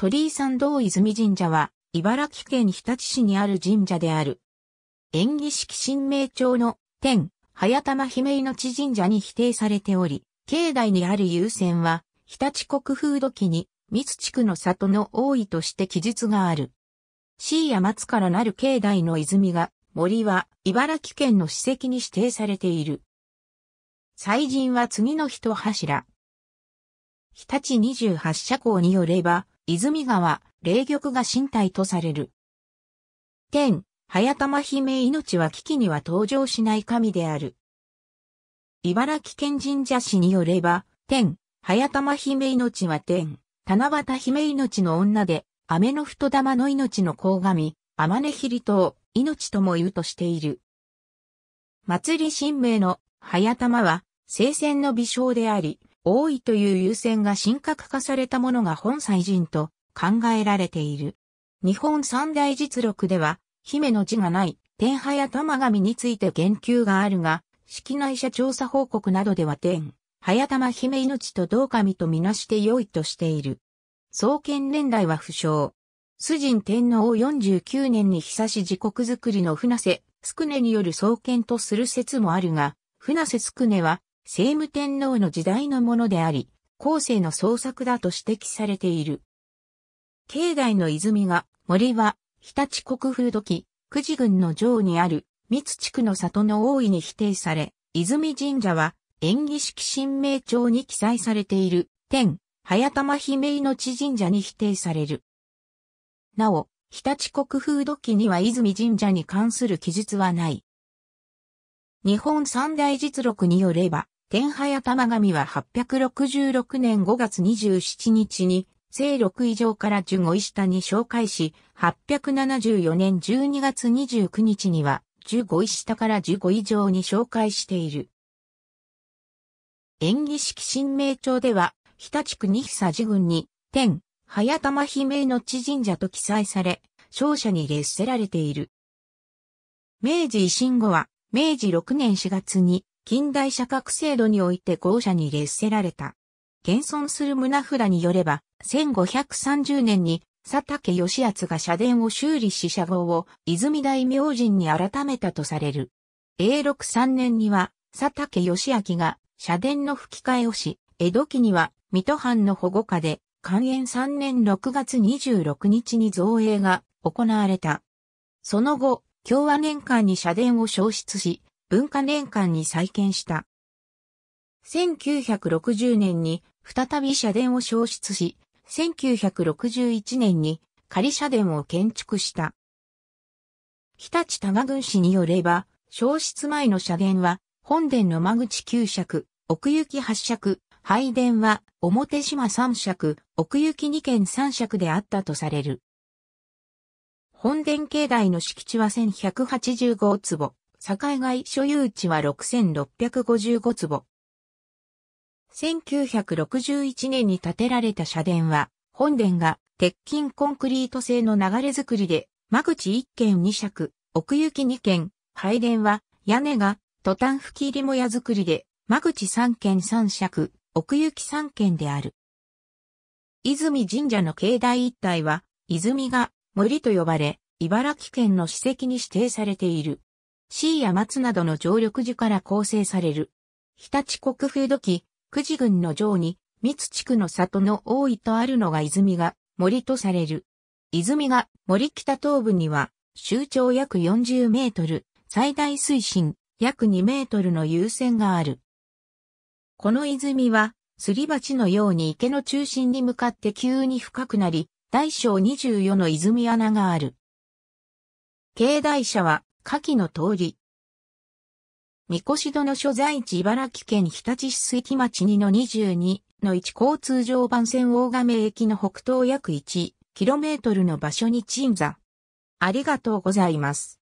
鳥居山道泉神社は、茨城県日立市にある神社である。縁起式神明町の天、早玉姫の地神社に否定されており、境内にある優先は、日立国風土記に、三津地区の里の王位として記述がある。椎や松からなる境内の泉が、森は茨城県の史跡に指定されている。祭神は次の一柱。日立二十八社校によれば、泉川、霊玉が身体とされる。天、早玉姫命は危機には登場しない神である。茨城県神社市によれば、天、早玉姫命は天、七夕姫命の女で、雨の太玉の命の甲神、天根比里島、命とも言うとしている。祭り神明の早玉は、聖戦の微笑であり、多いという優先が神格化されたものが本祭神と考えられている。日本三大実録では、姫の字がない天派や玉神について言及があるが、式内社調査報告などでは天、早玉姫命と同神とみなして良いとしている。創建年代は不詳。主人天皇49年に久し時刻作りの船瀬、宿根による創建とする説もあるが、船瀬宿根は聖武天皇の時代のものであり、後世の創作だと指摘されている。境内の泉が、森は、日立国風土記、久慈郡の城にある、三津地区の里の大いに否定され、泉神社は、演起式神明帳に記載されている、天、早玉姫命神社に否定される。なお、日立国風土記には泉神社に関する記述はない。日本三大実録によれば、天早玉神は866年5月27日に、聖六以上から十五位下に紹介し、874年12月29日には、十五位下から十五以上に紹介している。演技式神明町では、日立区二久寺郡に、天、早玉姫の地神社と記載され、勝者に列せられている。明治維新後は、明治6年4月に、近代社格制度において校舎に列せられた。現存する胸札によれば、1530年に佐竹義厚が社殿を修理し社号を泉大明神に改めたとされる。永禄3年には佐竹義明が社殿の吹き替えをし、江戸期には水戸藩の保護下で、寛延3年6月26日に造営が行われた。その後、共和年間に社殿を消失し、文化年間に再建した。1960年に再び社殿を消失し、1961年に仮社殿を建築した。日立多賀郡市によれば、消失前の社殿は、本殿の間口9尺、奥行き8尺、拝殿は表島3尺、奥行き2軒3尺であったとされる。本殿境内の敷地は1185坪。境外所有地は6655坪。1961年に建てられた社殿は、本殿が鉄筋コンクリート製の流れ作りで、間口1軒2尺、奥行き2軒、拝殿は屋根がトタン吹き入りも屋作りで、間口3軒3尺、奥行き3軒である。泉神社の境内一帯は、泉が森と呼ばれ、茨城県の史跡に指定されている。シイや松などの常緑樹から構成される。日立国風土記、久慈郡の城に、三津地区の里の多いとあるのが泉が森とされる。泉が森北東部には、周長約40メートル、最大水深約2メートルの優先がある。この泉は、すり鉢のように池の中心に向かって急に深くなり、大小24の泉穴がある。境内社は、下記の通り。三越戸の所在地茨城県日立市水町2の22の1交通常番線大亀駅の北東約 1km の場所に鎮座。ありがとうございます。